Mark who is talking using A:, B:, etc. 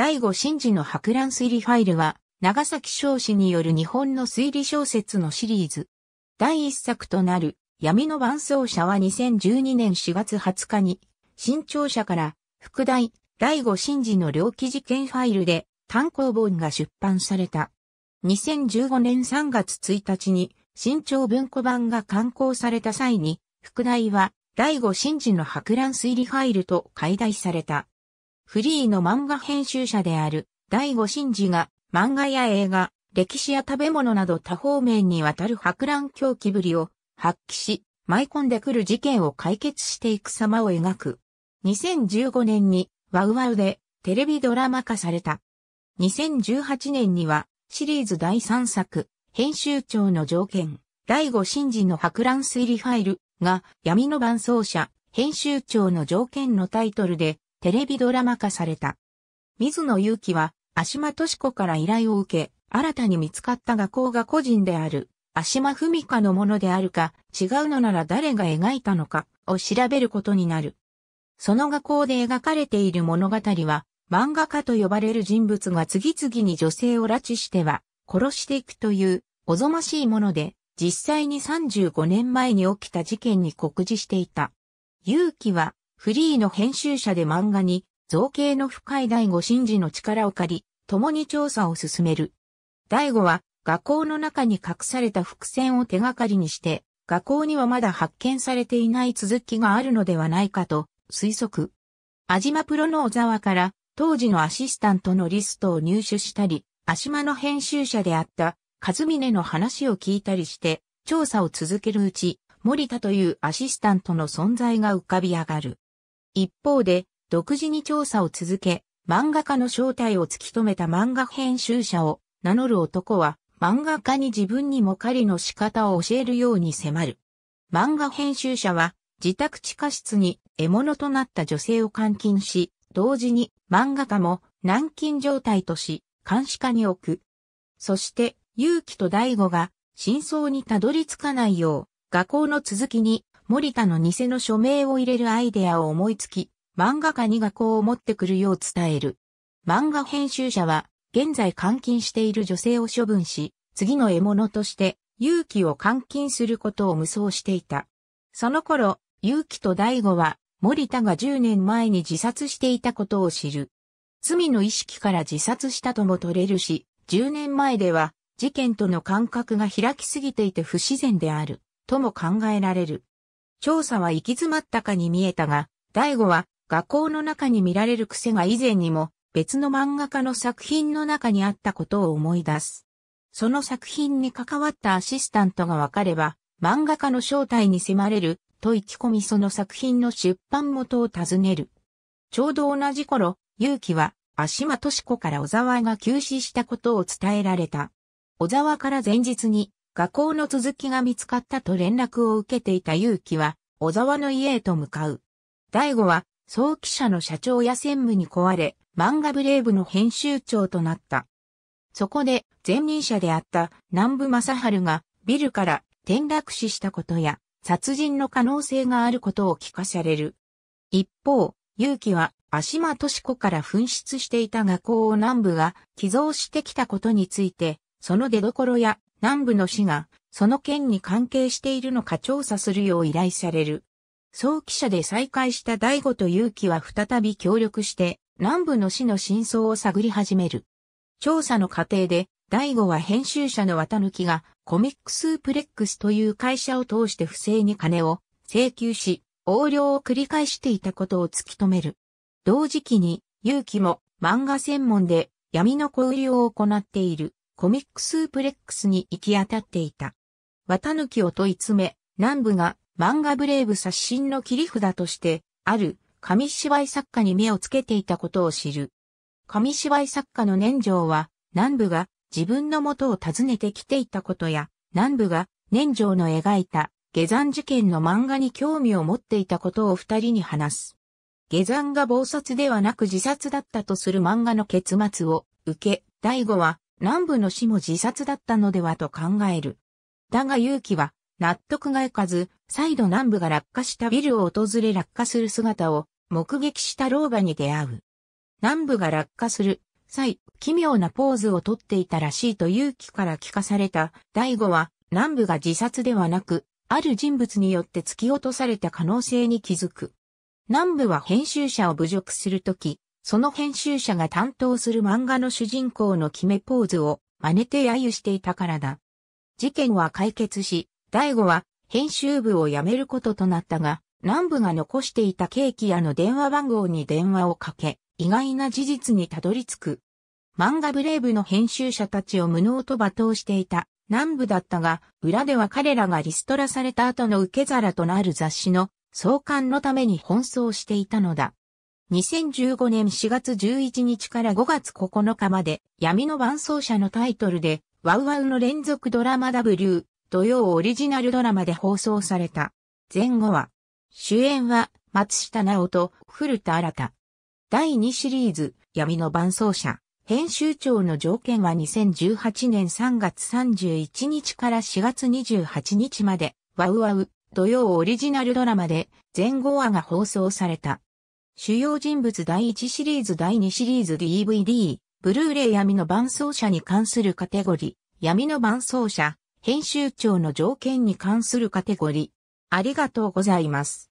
A: 第五神事の博覧推理ファイルは、長崎少子による日本の推理小説のシリーズ。第一作となる、闇の伴奏者は2012年4月20日に、新潮社から、副題、第五神事の猟奇事件ファイルで、単行本が出版された。2015年3月1日に、新潮文庫版が刊行された際に、副題は、第五神事の博覧推理ファイルと解題された。フリーの漫画編集者である、第五真事が、漫画や映画、歴史や食べ物など多方面にわたる博覧狂気ぶりを発揮し、舞い込んでくる事件を解決していく様を描く。2015年に、ワウワウで、テレビドラマ化された。2018年には、シリーズ第3作、編集長の条件、第五神事の博覧推理ファイルが闇の伴奏者、編集長の条件のタイトルでテレビドラマ化された。水野祐樹は、足間敏子から依頼を受け、新たに見つかった画工が個人である、足間文香のものであるか、違うのなら誰が描いたのか、を調べることになる。その画工で描かれている物語は、漫画家と呼ばれる人物が次々に女性を拉致しては、殺していくという、おぞましいもので、実際に35年前に起きた事件に酷似していた。勇気は、フリーの編集者で漫画に、造形の深い大悟真治の力を借り、共に調査を進める。大悟は、画校の中に隠された伏線を手がかりにして、画校にはまだ発見されていない続きがあるのではないかと推測。安島プロの小沢から当時のアシスタントのリストを入手したり、足間の編集者であった和峰の話を聞いたりして調査を続けるうち、森田というアシスタントの存在が浮かび上がる。一方で、独自に調査を続け、漫画家の正体を突き止めた漫画編集者を名乗る男は、漫画家に自分にも狩りの仕方を教えるように迫る。漫画編集者は、自宅地下室に獲物となった女性を監禁し、同時に漫画家も軟禁状態とし、監視下に置く。そして、勇気と大悟が真相にたどり着かないよう、学校の続きに森田の偽の署名を入れるアイデアを思いつき、漫画家に画稿を持ってくるよう伝える。漫画編集者は、現在監禁している女性を処分し、次の獲物として、勇気を監禁することを無双していた。その頃、勇気と大悟は、森田が10年前に自殺していたことを知る。罪の意識から自殺したとも取れるし、10年前では、事件との間隔が開きすぎていて不自然である、とも考えられる。調査は行き詰まったかに見えたが、大悟は画校の中に見られる癖が以前にも別の漫画家の作品の中にあったことを思い出す。その作品に関わったアシスタントが分かれば、漫画家の正体に迫れると意気込みその作品の出版元を尋ねる。ちょうど同じ頃、勇気は足間敏子から小沢が急死したことを伝えられた。小沢から前日に画校の続きが見つかったと連絡を受けていた勇気は、小沢の家へと向かう。大悟は、早期社の社長や専務に壊れ、漫画ブレイブの編集長となった。そこで、前任者であった南部正春が、ビルから転落死したことや、殺人の可能性があることを聞かされる。一方、勇気は、足間敏子から紛失していた学校を南部が寄贈してきたことについて、その出所や南部の市が、その件に関係しているのか調査するよう依頼される。早期者で再会した大悟と勇気は再び協力して、南部の死の真相を探り始める。調査の過程で、大悟は編集者の綿貫がコミックスープレックスという会社を通して不正に金を請求し、横領を繰り返していたことを突き止める。同時期に、勇気も漫画専門で闇の交流を行っている。コミックスープレックスに行き当たっていた。綿抜きを問い詰め、南部が漫画ブレイブ刷新の切り札として、ある紙芝居作家に目をつけていたことを知る。紙芝居作家の年上は、南部が自分の元を訪ねてきていたことや、南部が年上の描いた下山事件の漫画に興味を持っていたことを二人に話す。下山が暴殺ではなく自殺だったとする漫画の結末を受け、第五は南部の死も自殺だったのではと考える。だが勇気は納得がいかず、再度南部が落下したビルを訪れ落下する姿を目撃した老婆に出会う。南部が落下する際、奇妙なポーズをとっていたらしいと勇気から聞かされた第五は南部が自殺ではなく、ある人物によって突き落とされた可能性に気づく。南部は編集者を侮辱するとき、その編集者が担当する漫画の主人公の決めポーズを真似て揶揄していたからだ。事件は解決し、第五は編集部を辞めることとなったが、南部が残していたケーキ屋の電話番号に電話をかけ、意外な事実にたどり着く。漫画ブレイブの編集者たちを無能と罵倒していた南部だったが、裏では彼らがリストラされた後の受け皿となる雑誌の創刊のために奔走していたのだ。2015年4月11日から5月9日まで闇の伴奏者のタイトルでワウワウの連続ドラマ W 土曜オリジナルドラマで放送された。前後は主演は松下直と古田新太。第2シリーズ闇の伴奏者編集長の条件は2018年3月31日から4月28日までワウワウ土曜オリジナルドラマで前後話が放送された。主要人物第1シリーズ第2シリーズ DVD、ブルーレイ闇の伴奏者に関するカテゴリー、闇の伴奏者、編集長の条件に関するカテゴリー。ありがとうございます。